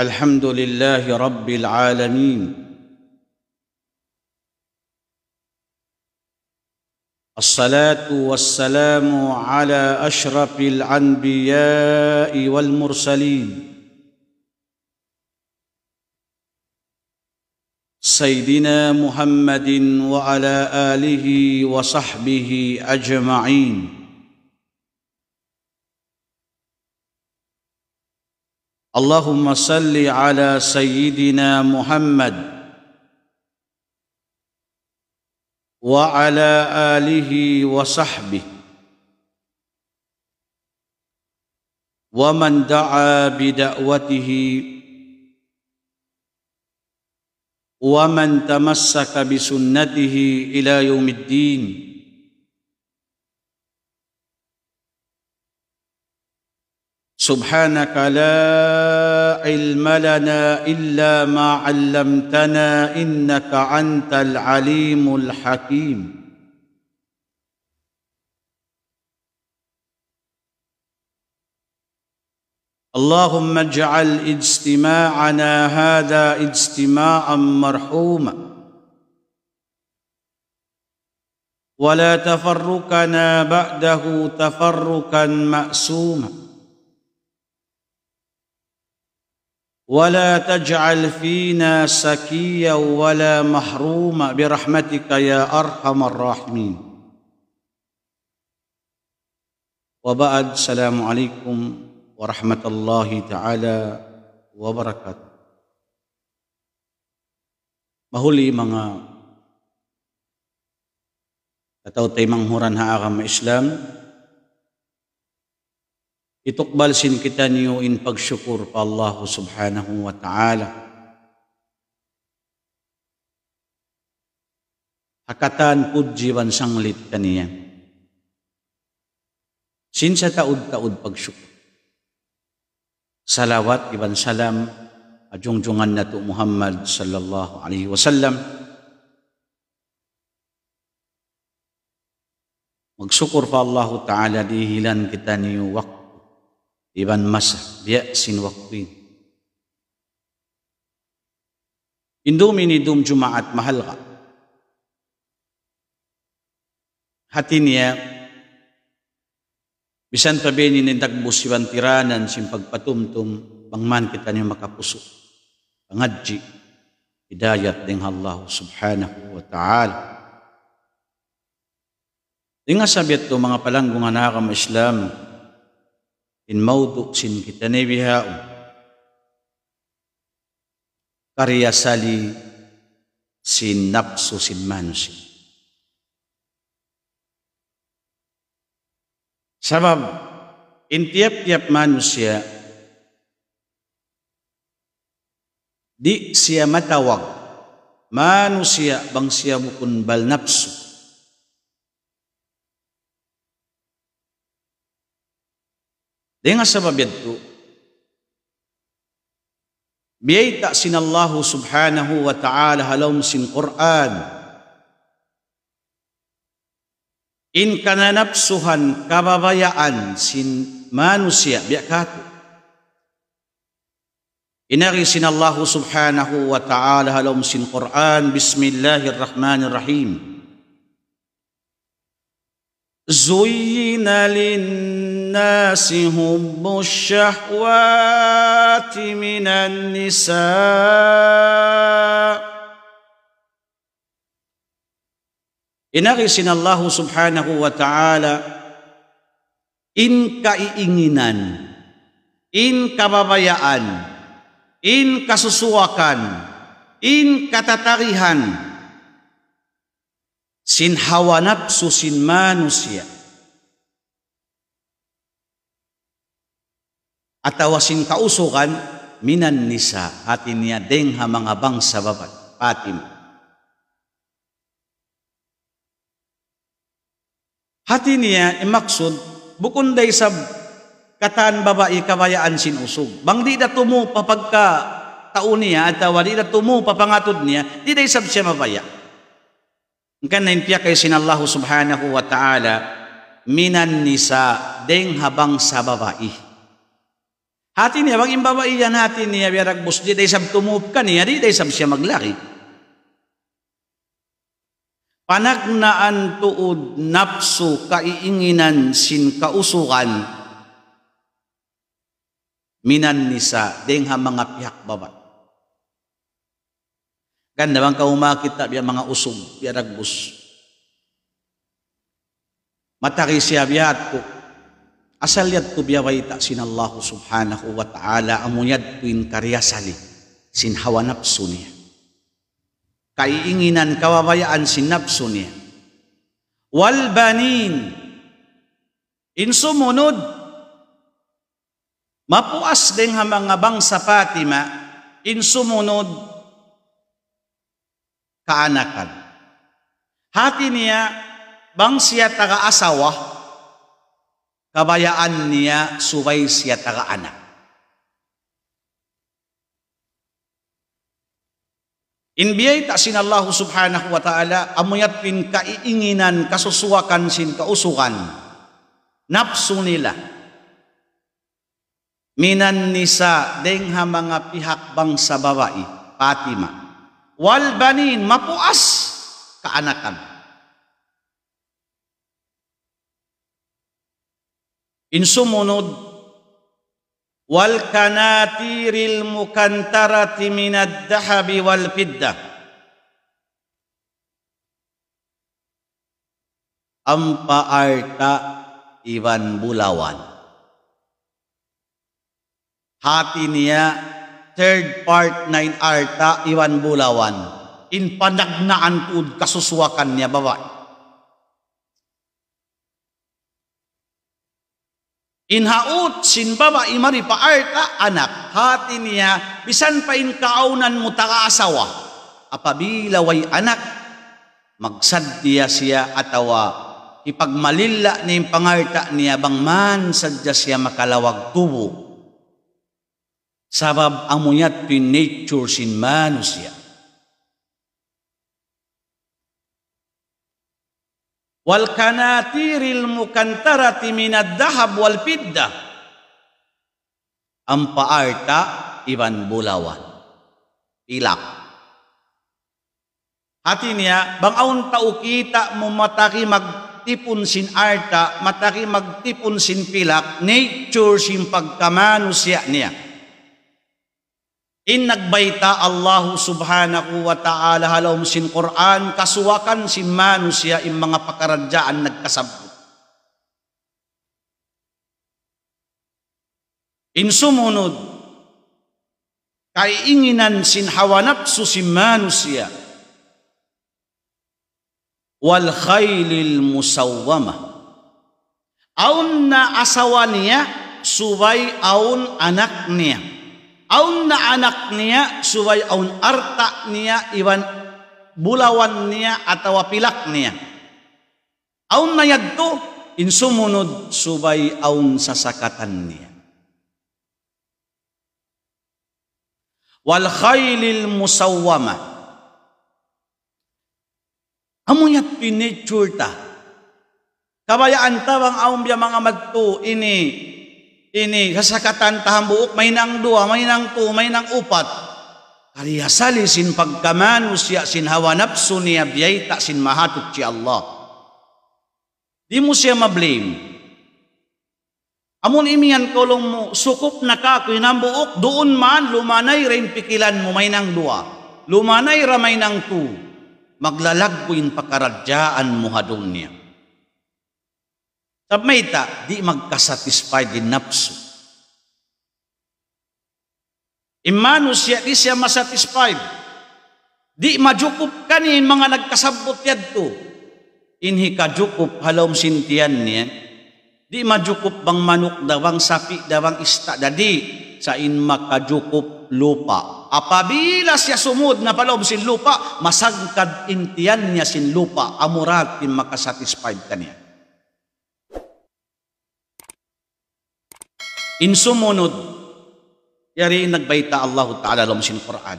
الحمد لله رب العالمين الصلاه والسلام على اشرف الانبياء والمرسلين سيدنا محمد وعلى اله وصحبه اجمعين اللهم صل على سيدنا محمد وعلى اله وصحبه ومن دعا بدعوته ومن تمسك بسنته الى يوم الدين سبحانك لا علم لنا الا ما علمتنا انك انت العليم الحكيم اللهم اجعل اجتماعنا هذا اجتماعا مرحوما ولا تفرقنا بعده تفرقا ماسوما ولا تجعل فينا سكيا ولا محروما برحمتك يا ارحم الراحمين وبعد السلام عليكم ورحمه الله تعالى وبركاته mahuli mga kataw tay manghuran ha agama Islam Itukbal sin kita niyo in pagsyukur pa Allah subhanahu wa ta'ala. Hakatan pudjiwan sanglit kaniya. Sin sa taud-taud pagsyukur. Salawat iban salam ajungjungan na to Muhammad sallallahu alaihi wasallam. Magsyukur pa Allah Ta'ala dihilan kita niyo wak Iban masa, بيأس وقوين Indumi ni dum Jumaat mahal ka. Hati niya, bisan pa bini ni dagbus iwan tiranan sim pagpatumtum, pangman kita niyo makapuso. Pangadji, hidayat ding Allah subhanahu wa ta'ala. Di nga sabi ito mga palanggungan na Islam, In sin kita kitane biha um. karya sali sin nafsu sin manusi sebab in tiap-tiap manusia di siya matawang manusia bangsia bukun bal nafsu Dengan sebab itu, biay tak sinallahu subhanahu wa ta'ala halau musim Qur'an. In kana nafsuhan kababayaan sin manusia biakatu. Inari sinallahu subhanahu wa ta'ala halau musim Qur'an. Bismillahirrahmanirrahim. Zuyina lin للناس هب الشهوات من النساء Inarisin Allah subhanahu wa ta'ala In kaiinginan In kababayaan In kasusuakan In katatarihan Sin hawa nafsu sin manusia Atawasin kausukan, minan nisa, at niya deng hamangabang bangsa babat, patim. Hati niya, imaksud, eh, bukunday sa kataan babae eh, kabayaan sinusog. Bang di na tumo papagka taon niya at wali na tumo papangatod niya, di na isab siya mabaya. Kan na impiya kay sinallahu subhanahu wa ta'ala, minan nisa, deng habang sa babae. Eh. Hati niya, bang imbawa iya natin niya, biarag busdi, day sab tumuop ka niya, di day sab siya maglaki. Panak na antuod napso kaiinginan sin kausukan minan nisa ding ha mga piyak babat. Ganda bang kaumakita biya mga usog biya ragbus. Mataki siya biya at asal yad tubyawaita sinallahu subhanahu wa ta'ala amuyad tuin karyasali sinhawa napso niya. Kaiinginan kawabayaan sinapso niya. Wal banin, insumunod, mapuas din ha mga bangsa Fatima, insumunod, kaanakan. Hati niya, bang siya taga-asawa, kabayaan niya suway siya taga anak. Inbiyay ta sinallahu subhanahu wa ta'ala amuyat pin kaiinginan kasusuakan sin kausukan napso nila minan nisa dengha ha mga pihak bang sa babae Fatima wal banin mapuas kaanakan In Insumunod, wal kanatiril mukantarati minad dahabi wal fidda ang paarta iwan bulawan hati niya third part na arta iwan bulawan in panagnaan tud kasuswakan niya babae Inhaot, sin baba imari arta, ah, anak hati niya bisan pa inkaunan mo takaasawa apabila way anak magsad niya siya atawa ipagmalilla ni pangarta niya bang man sadya siya makalawag tubo sabab amuyat pin nature sin manusia. wal kanatiril mukantarati minad dahab wal fidda ang paarta iban bulawan pilak hati niya bang aun tao kita mo mataki magtipon sin arta mataki magtipon sin pilak nature sin pagkamano siya niya In nagbaita Allah subhanahu wa ta'ala halawm sin Quran kasuwakan si manusia in mga pakaradyaan nagkasabot. In sumunod, kay inginan sin hawanapsu si manusia wal khailil musawwamah aun na asawa niya subay aun anak niya aun na anak niya suway aun arta niya iwan bulawan niya atawa pilak niya aun na yadto insumunod subay aun sasakatan niya wal khailil musawwama amo yat pinature ta kabayaan tabang aun biya mga magtu ini ini kasakatan tahambuok may nang dua may nang tu may nang upat kariya salisin pagkamanu siya sin hawa nafsu niya biyay tak sin mahatuk si Allah di mo siya mablame Amon imian kolong mo sukop na ka kuy nambuok doon man lumanay rin pikilan mo may nang dua lumanay ramay nang tu maglalagpuin pakaradyaan mo hadunya sa mayta, di magkasatisfied din napso. Imano siya, di siya masatisfied. Di majukup kanin mga nagkasabot yadto. Inhi kajukup halom sintiyan niya. Di majukup bang manuk dawang sapi dawang ista dadi sa inma kajukup lupa. Apabila siya sumud na palom sin lupa, masagkad intiyan niya sin lupa, amurat in makasatisfied kaniya. In sumunod, yari nagbaita Allah Ta'ala lang sin Quran.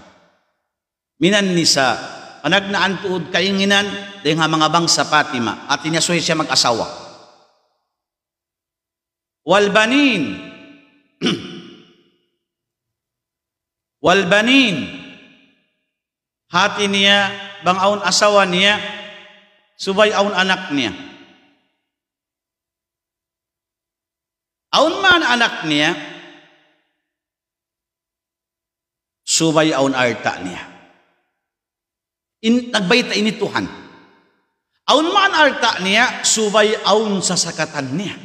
Minan nisa, panagnaan tuod kainginan, dahil nga mga bangsa Fatima, at inyasuhin siya mag-asawa. Walbanin, walbanin, hati niya, bangaon asawa niya, subay aun anak niya. Aun man anak niya, subay aun arta niya. In, nagbayta ini Tuhan. Aun man arta niya, subay aun sa sakatan niya.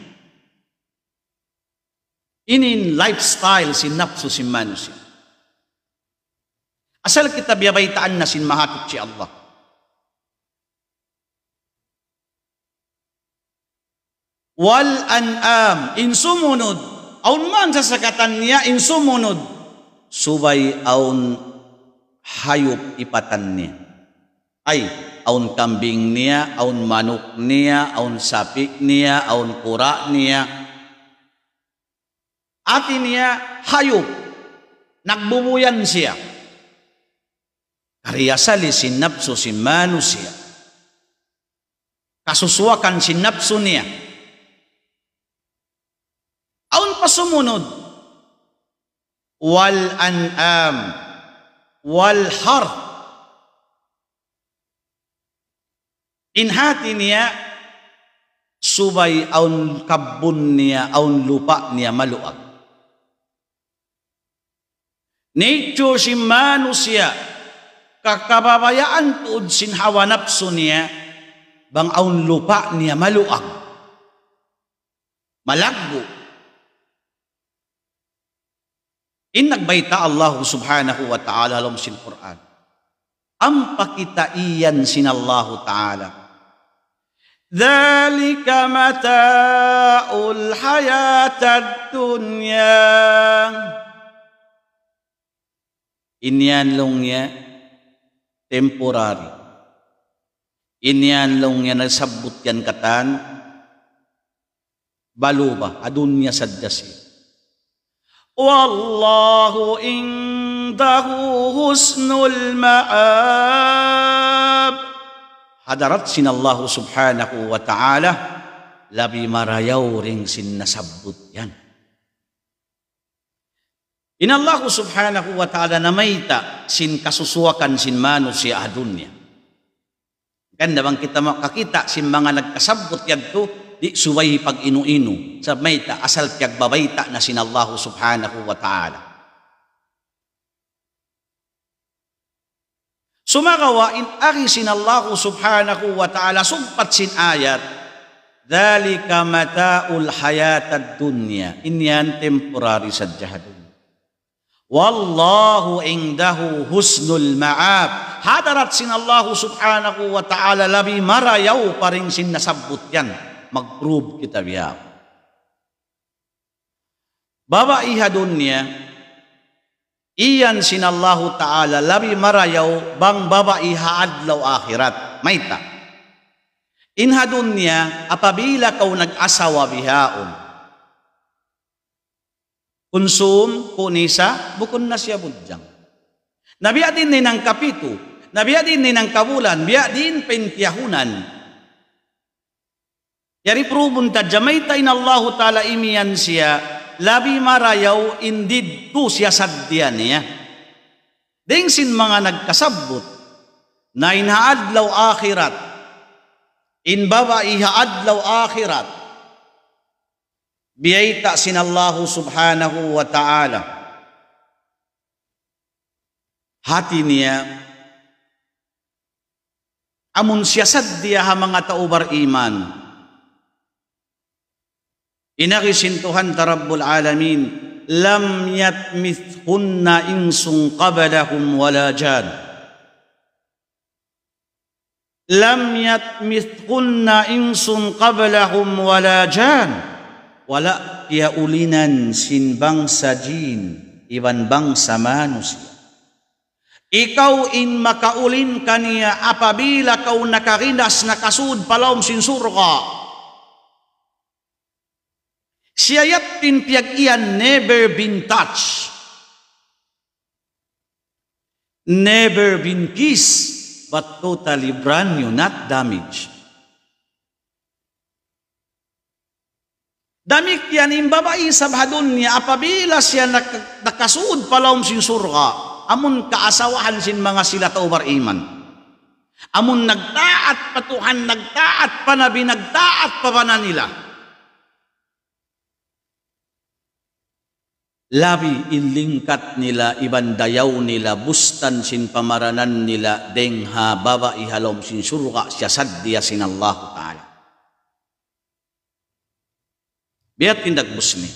Inin lifestyle sin nafsu sin manusia. Asal kita biyabaytaan na sin mahakit si Allah. wal an'am insumunod aun man sa sakatan niya insumunod subay aun hayop ipatan niya ay aun kambing niya aun manok niya aun sapi niya aun kura niya ati niya hayop nagbubuyan siya kariyasali sinapso si manusia siya si sinapso niya ang Wal an'am wal har. Inhati niya subay aun kabun niya aun lupa niya maluag. Nature si manusia kakababayaan tuod hawa napso niya bang aun lupa niya maluag. Malagbo Innal baita Allah subhanahu wa ta'ala lom sin Quran. Ampa kita iyan Allah ta'ala. Dhalika mata'ul hayatad dunya. Inyan ya temporary. Inyan ya nasabut yan katan baluba adunya sadyasin. والله عنده حسن المآب سن الله سبحانه وتعالى labi marayaw ring sinasabot yan. Inallahu subhanahu wa ta'ala namaita sin kasusuakan sin mano si adunya. Ganda bang kita makakita simbangan nagkasabot yan to di suway pag inuino sa may asal piyag babaita na sinallahu subhanahu wa ta'ala. Sumagawa in ari sinallahu subhanahu wa ta'ala sumpat sin ayat Dalika mata'ul hayatad dunya inyan temporary sa jahadun. Wallahu indahu husnul ma'ab. Hadarat sin Allah subhanahu wa ta'ala labi marayaw pa rin sinasabot yan mag-prove kita riyak. Babaiha dun niya, iyan sinallahu ta'ala labi marayaw bang babaiha adlaw akhirat. Mayta. Inhadun niya, apabila kau nag-asawa bihaon. Konsum, kunisa, bukun na siya budyang. Nabiya din ni ng kapito, nabiya din ni ng kabulan, biya din pentiyahunan, Yariprubun ta jamaytain Allahu ta'ala imiyan siya labi marayaw indeed tu siya sadyan niya. Dengsin mga nagkasabot na inhaadlaw akhirat inbaba ihaadlaw akhirat biyaita sinallahu subhanahu wa ta'ala hati niya amun siya sadya ha mga taubar iman Inakisintuhan tarabbul alamin, lam yatmithunna insun qablahum wala jan. Lam yatmithunna insun qablahum wala jan. Wala yaulinan sin bangsa jin, iban bangsa manusia. Ikaw in makaulin kaniya apabila kau nakarinas nakasud palaum sin surga Siyayat in piyag iyan never been touched. Never been kissed, but totally brand new, not damaged. Damik yan yung babae sa bahadon niya, apabila siya nak nakasuod palawom sin surga, amun kaasawahan sin mga sila ta over iman. Amun nagtaat patuhan, nagtaat panabi, nagtaat pa ba nila? Labi ilingkat nila, ibandayaw nila, bustan sin pamaranan nila, dengha baba ihalom sin surga, siyasad diya sin Allah Ta'ala. Biyat indagbus ni.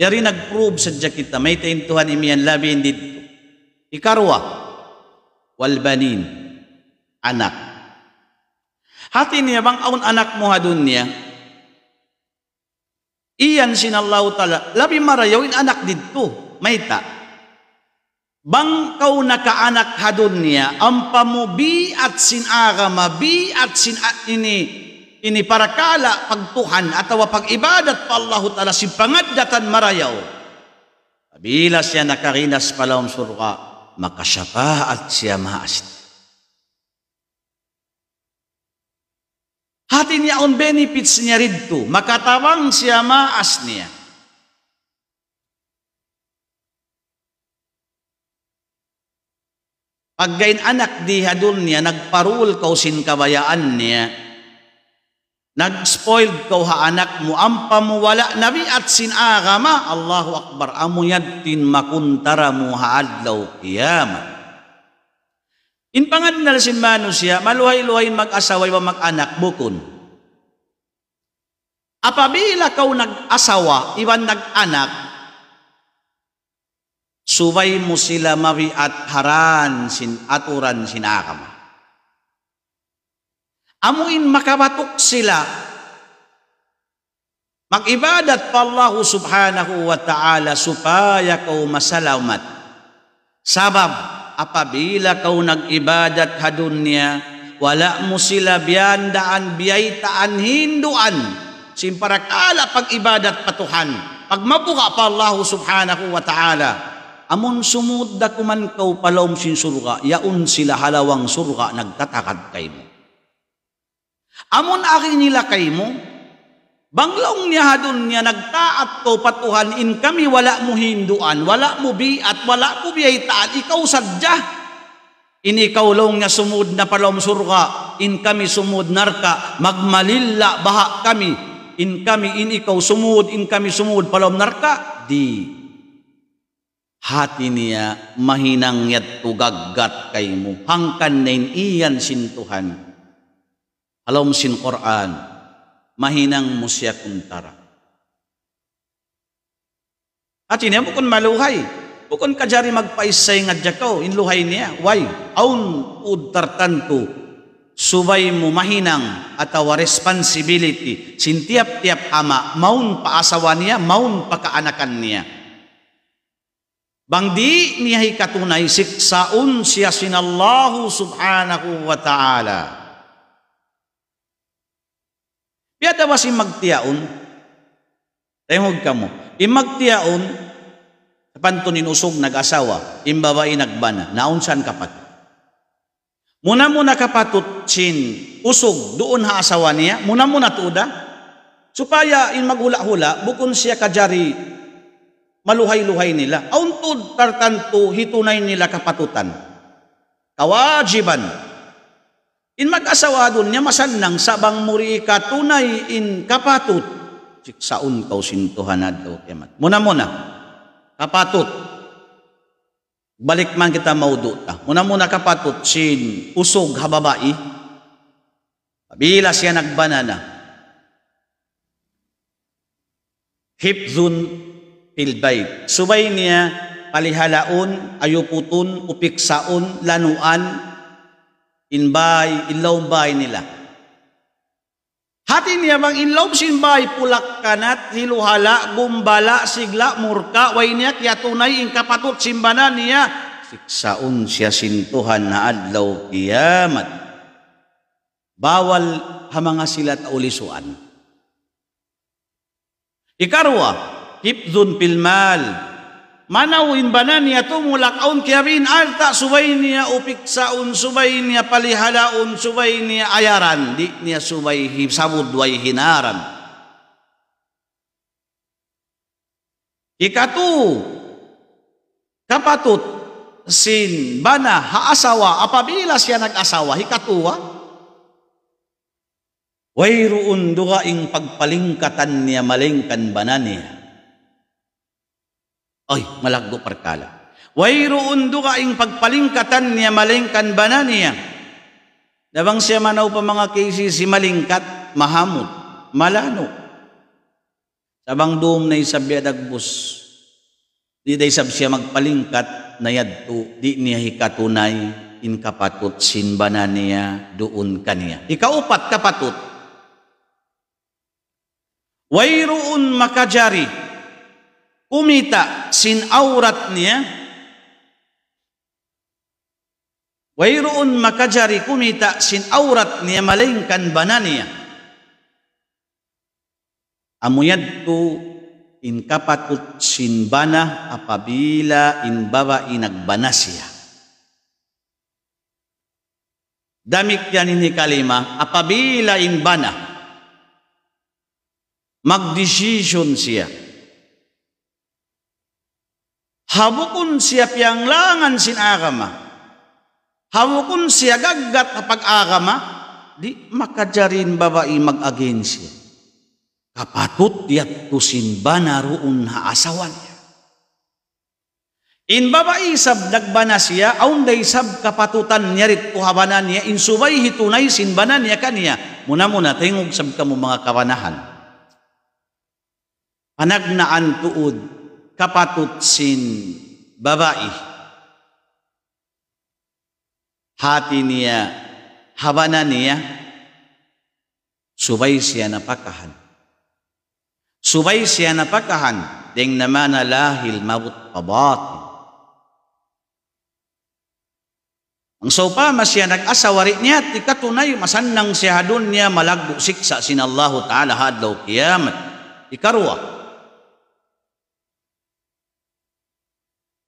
Yari nag-prove sadya kita, may taintuhan imiyan labi dito. Ikarwa, walbanin, anak. Hati niya bang aun anak mo ha dun niya? Iyan sinallahu tala. Labi marayaw in anak didto. Mayta. Bang kau nakaanak hadun niya, ang pamubi at sinaga mabi at sin ini ini para kala pagtuhan atawa pagibadat pa Allahu taala si pangaddatan marayaw. Bila siya nakarinas palaom surga, makasapaat siya maasit. Hati niya ang benefits niya rito. Makatawang siya maas niya. Pagkain anak di hadul niya, nagparul kau sin kabayaan niya. Nag-spoiled kau ha anak mo, ampa mo wala nabi at agama. Allahu Akbar, amuyad tin makuntara mo haadlaw kiyama. Inpangan na sin manusya, maluhay-luhay mag-asawa wa mag-anak bukon. Apabila kau nag-asawa, iwan nag-anak, subay mo sila mawi at haran sin aturan sinakama. Amuin makabatok sila, mag-ibadat pa Allah subhanahu wa ta'ala supaya kau masalamat. Sabab, apabila kau nag-ibadat hadunya, wala mo sila biyandaan biyaytaan hinduan. Simparakala pag-ibadat patuhan. Pag mabuka pa Allah subhanahu wa ta'ala. Amon sumud da kuman kau palawm sin surga, yaun sila halawang surga nagtatakad kay mo. Amon aki nila kay mo, Banglaong niya hadun niya nagtaat ko patuhan in kami wala mo hinduan, wala mo bi at wala ko biyay taat, ikaw sadya. In ikaw long niya sumud na palom surga, in kami sumud narka, magmalilla baha kami, in kami in ikaw sumud, in kami sumud palom narka, di. Hati niya mahinang yat tugaggat kay mo, hangkan na iyan sintuhan. Alam sin Quran, mahinang musya kuntara. At ini bukon maluhay. Bukon kajari jari magpaisay nga dyan inluhay niya. Why? Aun udartanto, subay mo mahinang at awa responsibility. Sintiap-tiap ama, maun paasawa niya, maun pakaanakan niya. Bangdi niya hikatunay siksaun siya sinallahu subhanahu wa ta'ala. Piyada was imagtiaon. Tayong ka mo. Imagtiaon, pantunin usog nag-asawa, imbabae nagbana, naunsan kapat. Muna muna kapatut sin usog doon ha asawa niya, muna muna tuda. Supaya in magula-hula, bukon siya kajari maluhay-luhay nila. Auntod tartanto hitunay nila kapatutan. Kawajiban In mag-asawadon niya masanang sabang muri ka tunay in kapatut. Siksaon kau sintuhanad daw kemat. Muna muna, kapatut. Balik man kita maudo ta. Muna muna kapatut sin usog hababai. Bila siya nagbanana. Hipzun fil bayt. Subay niya palihalaon, ayuputun, upiksaon, lanuan, inbay, inlaumbay nila. Hatin niya bang inlaub sinbay, pulak kanat, hiluhala, gumbala, sigla, murka, way niya, kaya tunay, inkapatot, simbana niya, siksaon siya sintuhan na adlaw kiyamat. Bawal hamanga sila taulisuan. Ikarwa, hipdun pilmal, manawin banania tumulak aun kiarin arta subainia upiksaun subainia palihalaun subainia ayaran diknya subaihi sabud wai hinaran ikatu kapatut sin bana haasawa apabila siya nag-asawa hikatuwa wairuun duga ing pagpalingkatan niya malingkan banania Ay, malaggo parkala. Wayro undo ka ing pagpalingkatan niya malingkan ba na niya? Dabang siya manaw pa mga cases si malingkat, mahamot, malano. Sabang doom na isabya dagbus. Di day sab siya magpalingkat na yadto, di niya hikatunay inkapatot sinba na niya doon kaniya. Ikaupat kapatot. Wayroon makajari umita sin sinaurat niya, Wairoon makajari kumita sinaurat niya malingkan bana niya. Amuyad ko in kapatut bana apabila in bawa inagbana siya. Damik yan ni kalima apabila in bana. Magdesisyon siya. Habukun siya piyang langan sinagama. Habukon siya gagat na agama di makajarin babae mag-again Kapatut yat tusimba na roon na asawan niya. In babae sab nagbana siya, aun sab kapatutan niya rit kuhabanan niya, insubay hitunay sinbanan niya kaniya. Muna-muna, tingog sab ka mo mga kabanahan. Panagnaan tuod, kapatutsin babae. Hati niya, habana niya, subay siya napakahan. Subay siya napakahan, ding naman lahil mabut pabati. Ang sopa masya nag-asawari niya, ti katunay siya hadun niya malagbo siksa sinallahu ta'ala hadlaw kiyamat. Ikarwa,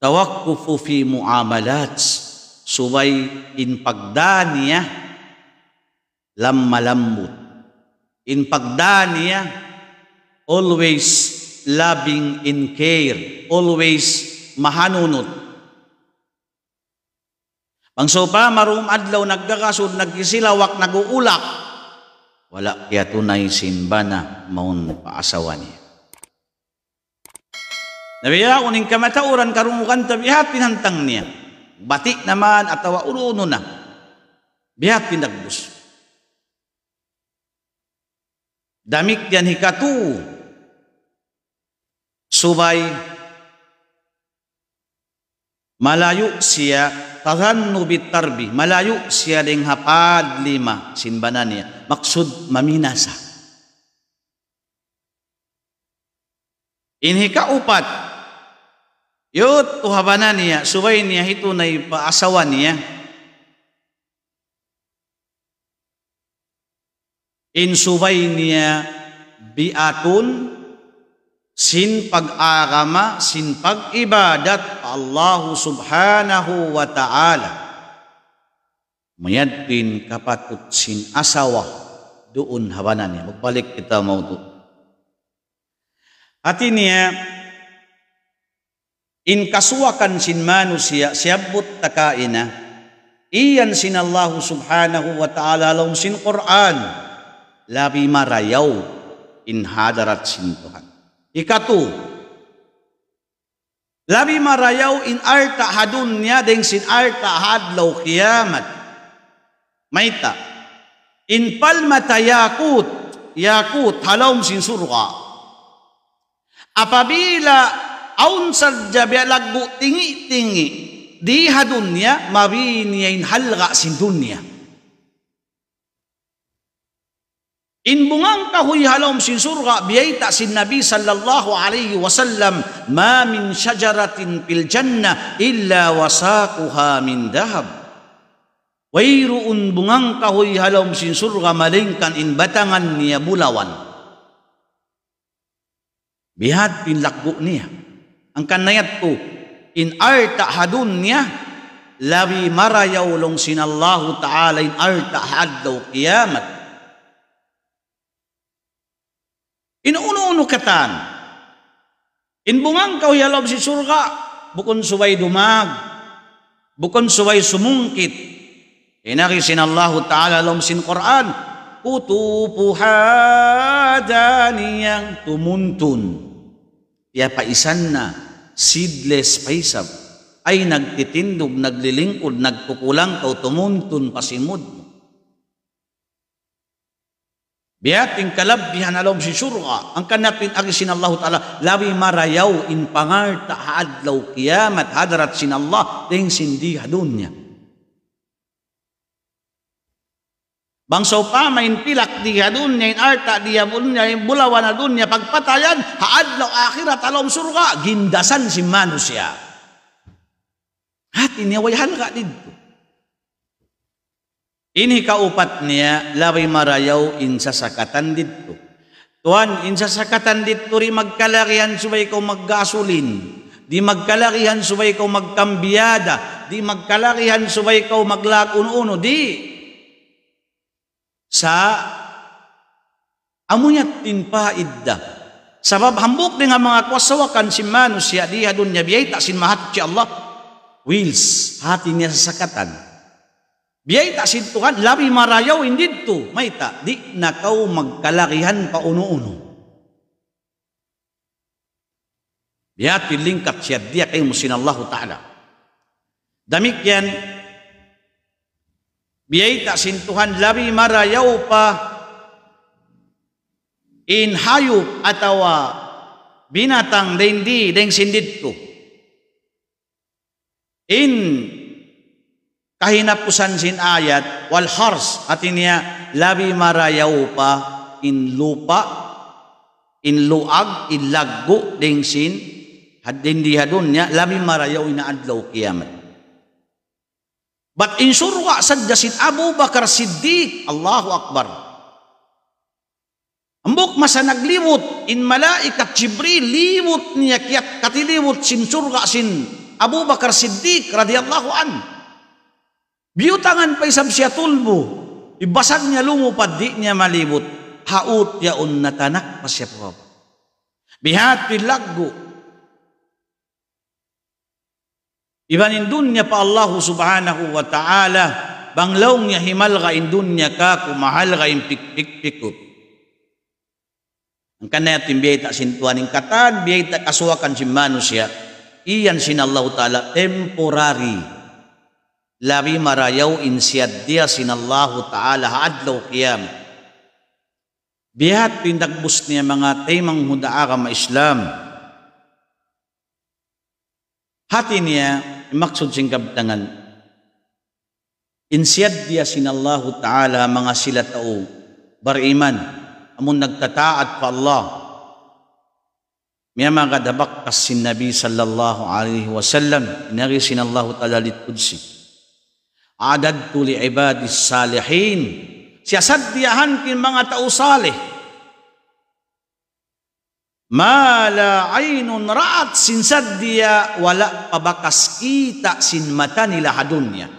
Tawakkufu fi muamalat subay in pagdaniya lam malambot. In pagdaniya, always loving in care, always mahanunot. Pangsopa, marum adlaw naggakasod, nagkisilawak, naguulak. Wala kaya tunay sinba maun paasawa niya. Nabila uning kamatauran karumukan ta bihat pinantang niya. Batik naman atawa uruno na. Bihat pinagbus. Damik yan hikatu. Subay Malayu siya tarannu bitarbi Malayu siya ding hapad lima sinbanan niya maksud maminasa inhika upat Yut tuhabananiya suwainiya itu nai paasawaniya. In suwainiya biatun sin pag-agama, sin pag-ibadat Allah subhanahu wa ta'ala. Mayadin kapatut sin asawah duun habanani. Ya, Magbalik kita mau Artinya, In kasuakan sin manusia siabut takaina. Iyan sinallahu subhanahu wa ta'ala laum sin Qur'an. Labi marayaw in hadarat sin Tuhan. Ikatu. Labi marayaw in arta niya deng sin arta law kiamat. Maita. In palmata yakut. Yakut halaum sin surga. Apabila aun sarja lagu tinggi-tinggi di hadunnya mabi niain halga sin dunya in bungang kahui halom sin surga tak sin nabi sallallahu alaihi wasallam ma min syajaratin fil jannah illa wasaquha min dahab Wairu bungang kahui halom sin surga malingkan in batangan niya bulawan. pin lakbu niya ang kanayat ko in arta niya, labi marayaw long sinallahu ta'ala in arta daw kiyamat inuuno-uno katan inbungang kau yalob si surga bukon suway dumag bukon suway sumungkit inaki sinallahu ta'ala long sin Quran utupuha daniyang tumuntun yapaisan na seedless paisab ay nagtitindog, naglilingkod, nagkukulang, kaw tumuntun pasimod mo. Biyating kalabbihan alom si surga, ang kanatin agi sin Allah Ta'ala, lawi marayaw in pangarta haadlaw kiyamat hadarat sin Allah, ting sindi hadunya. Bangso pa main pilak di dunya in arta di dunya in bulawa na dunya pagpatayan haadlaw akhirat alom surga gindasan si manusia. At iniwayahan ka dito. Ini kaupat niya labay marayaw in sasakatan dito. Tuhan, in sasakatan dito ri magkalarihan subay ko maggasulin. Di magkalarihan subay ko magkambiyada. Di magkalarihan subay ko maglakununo. Di sa amunya tinpa idda, sabab hambuk dengan mengakwasawakan si manusia dia dunia biay tak sin mahat ci Allah wills hatinya sesakatan biay tak sin Tuhan labi marayaw indid tu may tak di nakau magkalakihan pa uno-uno biya tilingkat siya dia kay musin Allah Ta'ala demikian Biyay ta sintuhan labi marayaw pa in hayop atawa binatang dendi deng sindit ko. In kahinapusan sin ayat wal hars at niya labi marayaw pa in lupa in luag in laggo deng sin had hadun niya labi marayaw ina adlaw kiamat. But in surga sadda Abu Bakar Siddiq, Allahu Akbar. ambuk masa nagliwut in malaikat Jibril liwut niya kiat katiliwut sin surga sin Abu Bakar Siddiq radhiyallahu an. Biutangan pa isam siya tulbo. Ibasag niya lumupad di niya maliwut. Haut ya natanak pa siya po. Bihat pilaggo Iban in dunya pa Allah subhanahu wa ta'ala banglaw niya himal in dunya ka kumahal ka in pikpikpikup. Ang kanayat yung biyayta sintuan ng katan, biyayta kasuwakan si manusia. Iyan sin Allah ta'ala temporary. Labi marayaw in siyad dia sin Allah ta'ala haadlaw kiyam. Bihat pindagpus niya mga taymang hudaa ka ma-Islam hati niya maksud sing kabtangan insyad dia sinallahu ta'ala mga sila tao bariman amun nagtataat pa Allah miyama kadabak kas sinabi sallallahu alaihi wasallam inari sinallahu ta'ala litudsi. adad tuli li ibadis salihin siasad diahan kin mga tao salih Mala ainun ra'at sin saddiya wala pabakas kita sin mata nila hadunnya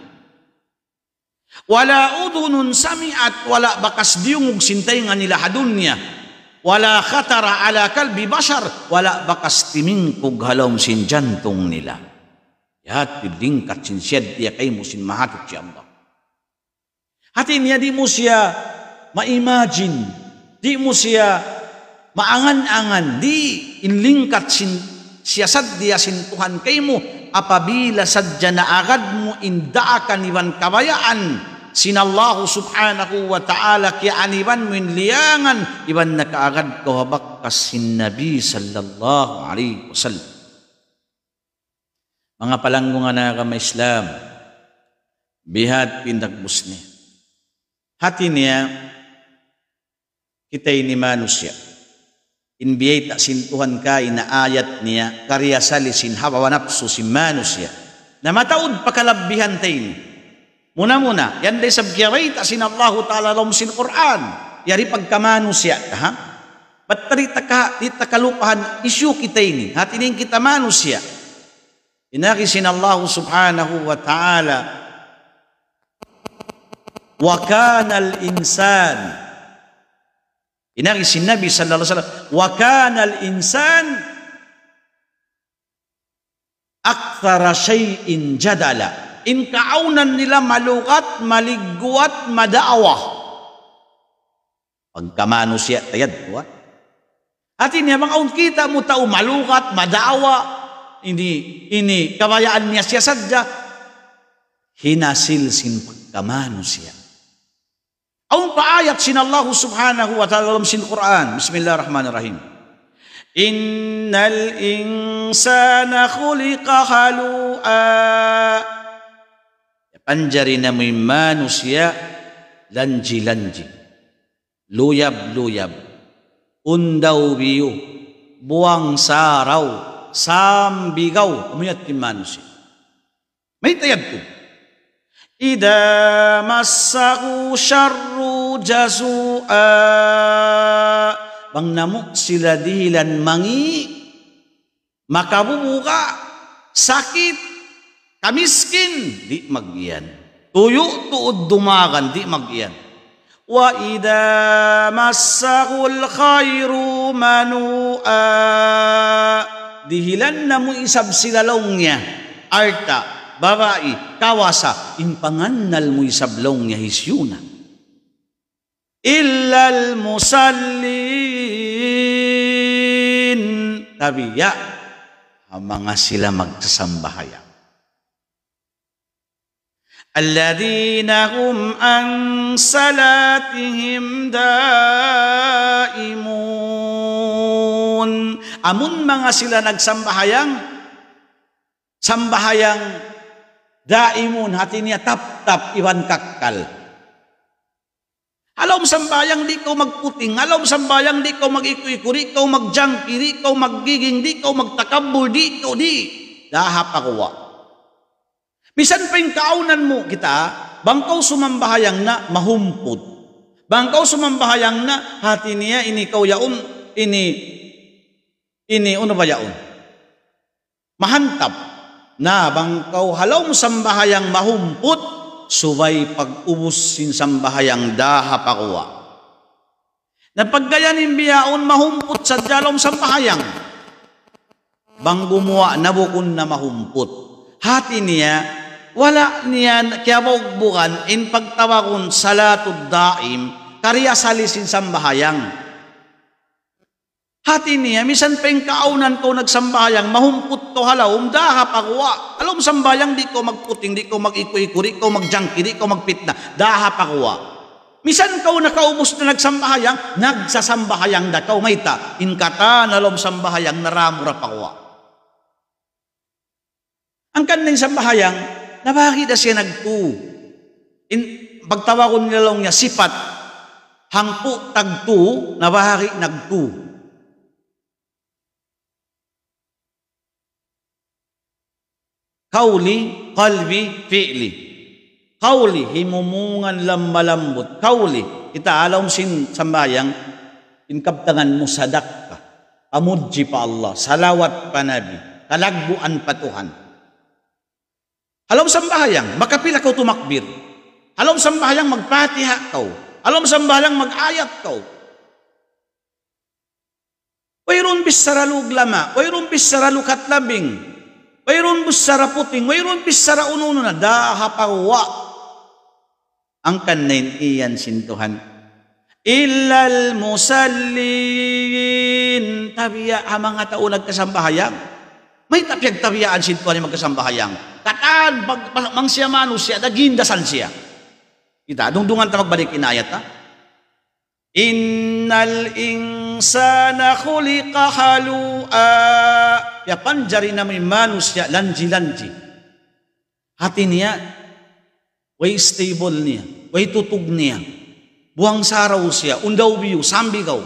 wala udhunun sami'at wala bakas diungug sin tainga nila hadunnya wala khatara ala kalbi bashar wala bakas timingkog halom sin jantung nila ya tibdingkat sin saddiya kay musin mahatut si Allah hatin niya di mo siya ma-imagine di mo siya maangan-angan di inlingkat sin siyasad dia Tuhan kay mo apabila sadya na agad mo indaa kaniwan kabayaan sinallahu subhanahu wa ta'ala kaya aniwan mo inliyangan iban na kaagad kawabak kasin nabi sallallahu alaihi wasallam mga palanggungan na kama Islam bihat pindagbus niya hati niya kitay ni manusya Inbiyay sintuhan kay na ayat niya karya salisin hawa nafsu si manusia. na mataud pakalabihan tayo. Muna-muna, yan day sabgiray taksin Allahu ta'ala lom sin Quran. Yari pagkamanusya, ha? Ba't taka, di takalupahan isyu kita ini, hatinin kita manusya. Inakisin Allah subhanahu wa ta'ala wa kana al-insan Inarisi Nabi sallallahu alaihi wasallam, "Wa kana al-insan akthara shay'in jadala." In kaunan nila malukat, maligwat, madaawah. Pagkamano siya, tayad ko. At ini mga aun kita mo tao malukat, madaawa, ini ini kabayaan niya siya sadya hinasilsin pagkamano siya. Ang paayat sin Allah subhanahu wa ta'ala dalam sin Quran. Bismillahirrahmanirrahim. Innal insana khuliqa halu'a. Panjari na may manusya lanji-lanji. Luyab-luyab. Undaw biyo. Buang saraw. Sambigaw. Umiyat ni manusya. May tayad ko. إذا مسه شر جزوءا pang namu sila dihilan mangi makabubuka sakit kamiskin di magiyan tuyo tuod dumagan di magiyan wa ida massahul khairu manua dihilan na mo isab sila niya arta babae, kawasa, impangannal mo'y sablong niya hisyuna. Illal musallin tabiya ang mga sila magsasambahaya. الذين هم عن صلاتهم دائمون Amun mga sila nagsambahayang, sambahayang Daimun hatinya tap-tap iwan kakal. Alam sambayang di kau magputing, alam sambayang di kau magikuikur, di kau magjangki, di kau maggiging, di kau magtakabul, di kau di. wa Bisan kaunan mo kita, bangkau sumambahayang na mahumpud. Bangkau sumambahayang na hati niya ini kau yaun, ini, ini, ano ba yaun? Mahantap. na bangkaw halaw sambahayang mahumput, subay pag-ubos sin sambahayang daha pakuwa. Napaggayanin biyaon mahumput sa dalong sambahayang. Bang gumawa nabukon na mahumput. Hati niya, wala niyan kaya maugbukan in pagtawakon salatud daim kariya salisin sambahayang. Hati niya, misan pa yung kaunan ko nagsambayang, mahumput to halaw, umdahap akuwa. Alam sambayang, di ko magputing, di ko mag iku di ko magjangki, di ko magpitna, dahap akuwa. Misan kau nakaubos na nagsambahayang, nagsasambahayang da kau may inkata na lom sambahayang naramura pakuwa. Ang kanyang sambahayang, nabagi na siya nagtu. In, pagtawakon nila niya, sipat, hangpo tagtu, nabahari nagtu. Kauli, kalbi fi'li. Kauli, himumungan lang malambot. Kauli, alam sin sambayang, inkabtangan mo sadak ka. Amudji pa Allah, salawat pa Nabi, kalagbuan pa Tuhan. Alam sambayang, makapila kau tumakbir. Alam sambayang, magpatiha kau. Alam sambayang, magayat kau. Wairun bis saralug lama, wairun bis saralukat labing, Wayron busara puting, wayron bisara ununo na dahapawa. Ang kanain iyan sintuhan. Illal musallin. Tabiya ang ah, mga tao nagkasambahayang. May tapyag tabiyaan sintuhan yung magkasambahayang. Kataan, mang siya mano siya, nagindasan siya. Kita, dungdungan ta magbalik inayat ha. Innal insana khuliqa halu'a Ya panjari namai manusia lanji-lanji. Hati niya, way stable niya, way tutug niya. Buang saraw siya, undaw biyo, sambigaw.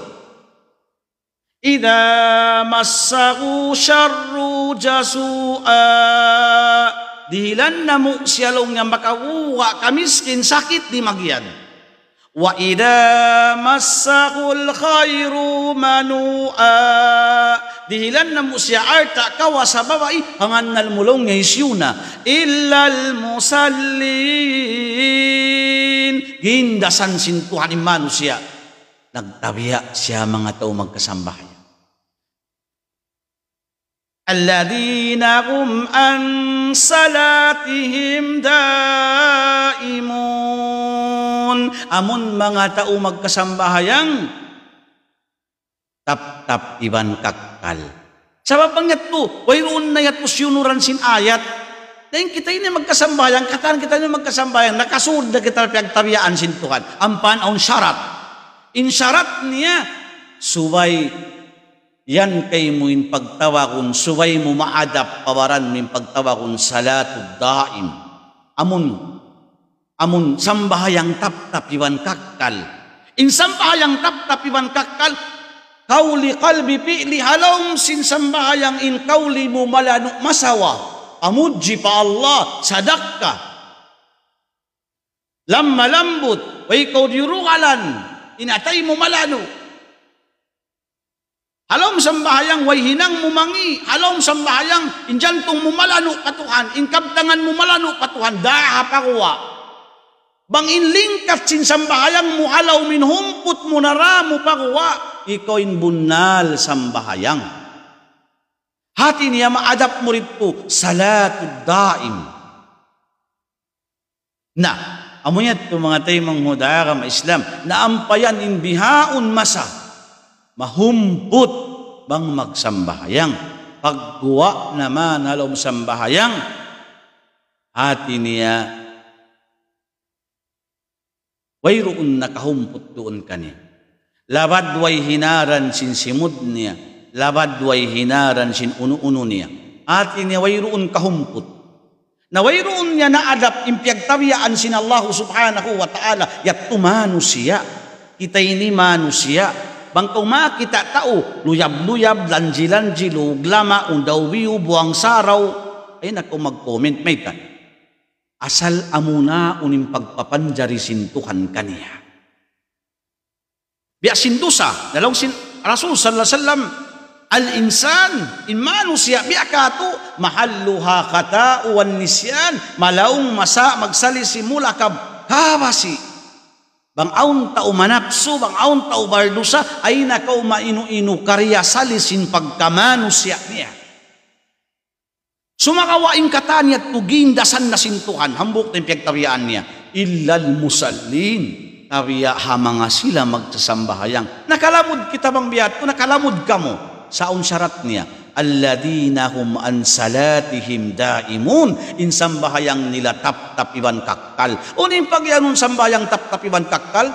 Ida masaku syarru jasu'a Dihilan namu siya long nga kami kamiskin sakit di magian. Wa ida masakul khairu manu'a dihilan na mo siya arta kawa sa babae hangan nal mulong nga isyuna illal musallin gindasan sintuhan imano siya nagtabiya siya mga tao magkasambah الذين هم عن salatihim daimun amon mga tao magkasambahayang tap tap iban kak akal. Sa babangyat po, wayroon na yat usyunuran sin ayat. Dahin kita ini magkasambayan, kataan kita ini magkasambayan, nakasurd na kita piagtabiyaan sin Tuhan. Ampan aun syarat. In syarat niya, subay yan kay mo in pagtawa subay mo maadap kawaran mo in pagtawa kun salatud daim. Amun amun sambahayang tap tap tapiwan kakkal. In sambahayang tap tapiwan kakkal, kauli qalbi fi'li halawm sinsambahayang in kauli mo malano masawa amudji pa Allah sadakka lamma lambut wa ikaw dirugalan inatay mo malano halawm sambahayang way hinang mumangi halawm sambahayang injantong mo malano patuhan inkabtangan mo malano patuhan daha pakuwa bang inlingkat sinsambahayang mo halaw minhumput mo nara mo pakuwa iko'y bunal sambahayang. Hati niya maadap mo rin po salatud daim. Na, amunyat ko mga tayo mga mudara Islam, na ampayan in bihaon masa, mahumput bang magsambahayang. Pagguwa naman halong sambahayang, hati niya Wayroon nakahumput doon kani. labad way hinaran sin simud simudnya labad way hinaran sin unu-ununya at ini wairuun kahumput na wairuun niya na adab impiag tabiaan sin Allah subhanahu wa ta'ala yattu manusia kita ini manusia bangkau ma kita tahu luyab-luyab lanji-lanji luglama undawiyu buang saraw ay nako mag-comment may kan asal amuna unim pagpapanjarisin Tuhan kaniya biasindusa dalawang sin Rasul sallallahu alaihi wasallam al insan in manusia bi akatu mahalluha kata wan nisyan malaung masa magsali simula kab habasi bang aun ta manapso bang aun tao bardusa ay nakaw mainu-inu karya salisin pagkamano siya niya Sumakawain katanya at tugindasan na sintuhan. Hambok na yung niya. Illal musallin nawiya hamanga sila magsasambahayang. Nakalamod kita bang biyat ko, nakalamod ka mo. Sa unsarat niya, alladina hum an salatihim daimun, insambahayang nila tap-tap iban kakkal. Ano Unin pagyanong sambayang tap-tap iban kakkal,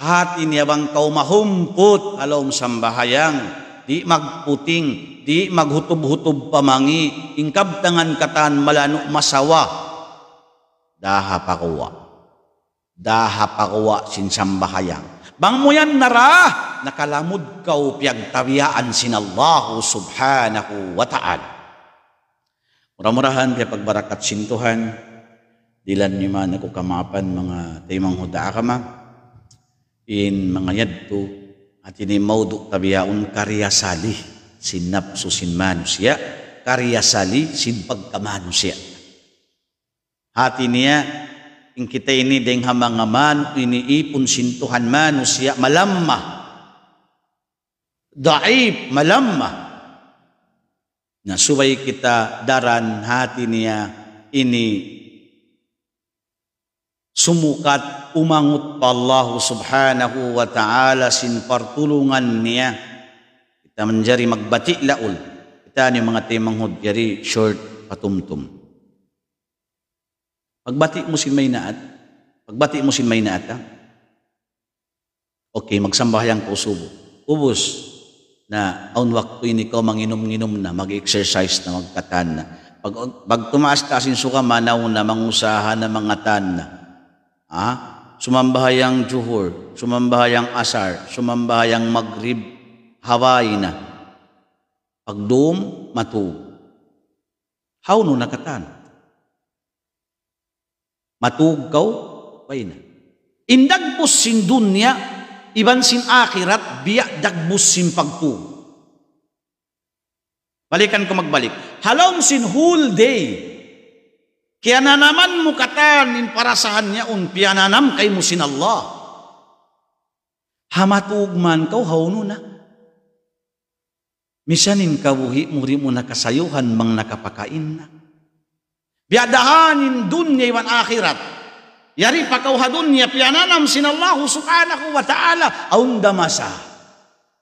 hati niya bang kau mahumpot halong sambahayang. Di magputing, di maghutub-hutub pamangi, ingkabtangan katan malano masawa, daha pakuwa dahapakuwa sinsambahayang. Bangmuyan nara, nakalamod kaw piyag tawiyaan sinallahu subhanahu wa ta'ala. Muramurahan kay pagbarakat sintuhan, dilan ni man ako kamapan mga taymang huda akama, in mga yadto, at ini mauduk tabiyaon karyasali, sinapso sinmanusya, karyasali sin pagkamanusya. Hati niya, Ing kita ini deng aman ini ipun sintuhan manusia malamma. Daib malamma. Na subay kita daran hati niya ini sumukat umangut pa Allah subhanahu wa ta'ala sin partulungan niya kita menjari magbati laul kita ni mga timang hud short patumtum Pagbati mo si Maynaat, pagbati mo sin Maynaat, ha? Okay, magsambahayang ko subo. Ubus na aun wakto ini ko manginom-nginom na, mag-exercise na, magkatan na. Pag, pag tumaas ka suka, manaw na, mangusahan na, mga tan na. Ha? Sumambahayang juhur, sumambahayang asar, sumambahayang magrib, Hawaii na. Pagdum, matu. How no nakatan? matugkaw pay na. Indagpos sin dunya, iban sin akirat, biya dagbus sin pagpu Balikan ko magbalik. Halong sin whole day. Kaya na naman mo katanin para saan niya unpia na nam kay mo sin Allah. Hamatugman ka hauno na. Misanin kabuhi mo rin mo nakasayuhan mang nakapakain na biadahanin dunya wal akhirat. Yari pakaw hadunya piananam sinallahu subhanahu wa ta'ala aung damasa.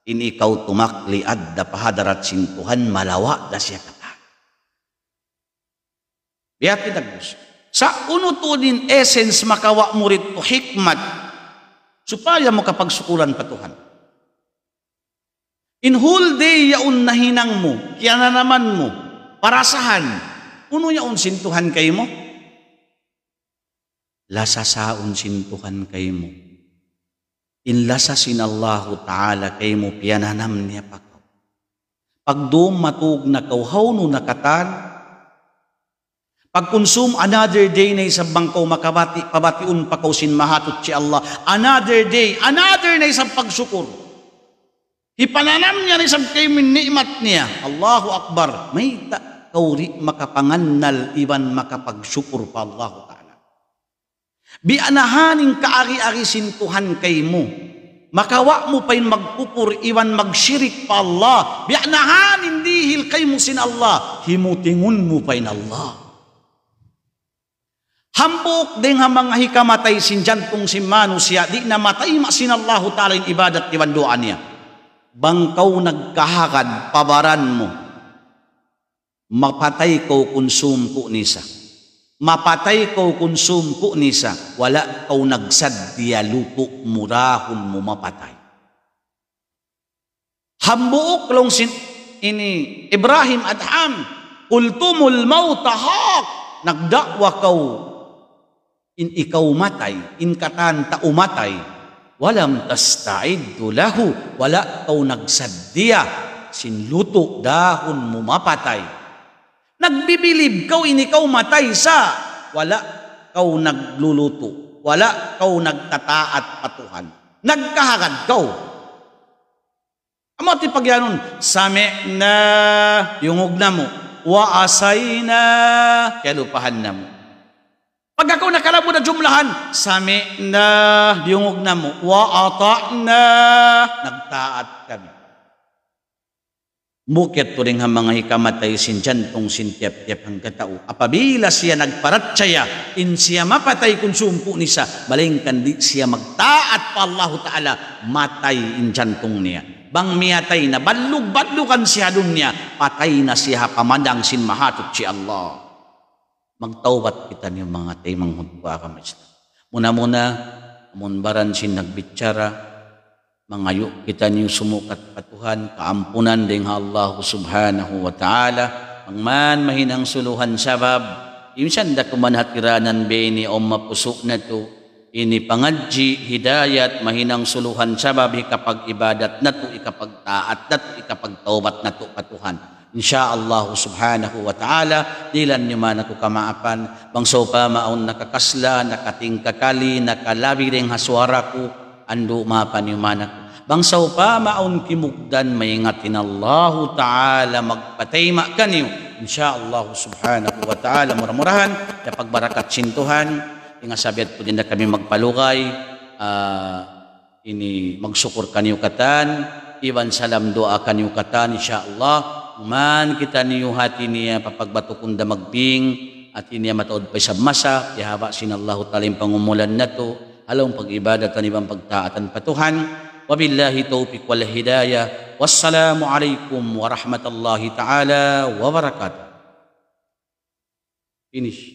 Ini kau tumakli adda pahadarat sin malawa da siya kata. Biya kita gusto. Sa unutunin essence makawa murid rito hikmat supaya makapagsukulan pa Tuhan. In whole day yaun nahinang mo, kiyana naman mo, parasahan, Kuno niya unsintuhan kay mo. Lasasa unsintuhan kay mo. Inlasasin Allahu Ta'ala kay mo piyananam niya Pag Pagdum matug na kauhaw no nakatan, consume another day na isang bangkaw makabati, pabatiun pa kausin mahatot si Allah. Another day, another na isang pagsukur. Ipananam niya na isang kay ni'mat niya. Allahu Akbar. May ta- ikaw ri makapangannal iban makapagsyukur pa Allah Ta'ala. Bianahaning kaari-ari sintuhan kay mo. Makawa mo pa'y magkukur iwan magsirik pa Allah. Bianahanin dihil kay mo sin Allah. Himutingon mo pa'y Allah. Hambok ding ha mga hikamatay sinjan kung si Manu siya, di na matay Allah ta'ala yung ibadat iwan doan niya. Bangkaw nagkahagad, pabaran mo, mapatay ko konsum ko nisa. Mapatay ko konsum ko nisa, wala kau nagsad dia lupo murahon mo mapatay. Hambuok long sin ini Ibrahim at Ham, ultumul maut tahak, nagdakwa kau in ikaw matay, in katan ta umatay, walam tasta'id lahu, wala kau nagsaddiya, sinluto dahon mumapatay Nagbibilib kau ini ikaw matay sa wala kau nagluluto. Wala kau nagtataat patuhan. Nagkahagad kau. Amo ti pagyanon, sami na yung ugna mo, wa asay na kalupahan na mo. Pag ako nakalabo na jumlahan, sami na yung ugna mo, wa ata na nagtaat kami. Mukyat ko rin ang mga hikamatay sinjantong sintiap-tiap ang katao. Apabila siya nagparat in siya mapatay kung sumpo ni sa, balingkan di siya magtaat pa Allah Ta'ala, matay in jantong niya. Bang miyatay na, balug-balukan siya dun niya, patay na siya pamandang sin mahatot si Allah. Magtawbat kita niyo mga tayo, manghudwa ka, Muna-muna, amunbaran sin nagbitsara, mangayo kita niyong sumukat patuhan, kaampunan ding Allah subhanahu wa ta'ala, ang man mahinang suluhan sabab, imsan da kumanhat kiranan bini o mapusok na to, ini pangadji, hidayat, mahinang suluhan sabab, ikapag ibadat na to, ikapag taat na to, ikapag taubat na to patuhan. InsyaAllah subhanahu wa ta'ala, dilan niyo man ako kamaapan, bangso pa maon nakakasla, nakating kakali, nakalabi rin haswara ko, andu mapanimanak bangsaw pa maun kimugdan maingatin Allahu Ta'ala magpatay kaniyo insyaallah subhanahu wa ta'ala murah-murahan pagbarakat sintuhan inga sabiat po din na kami magpalugay uh, ini magsukur kaniyo katan iban salam doa kaniyo katan insyaallah man kita niyo hati niya papagbatukon magbing at niya matuod pa sa masa yahaba sinallahu talim pangumulan na to halong pag-ibadatan ibang pagtaatan patuhan. Wabillahi taufiq wal hidayah. warahmatullahi taala wabarakatuh. Finish.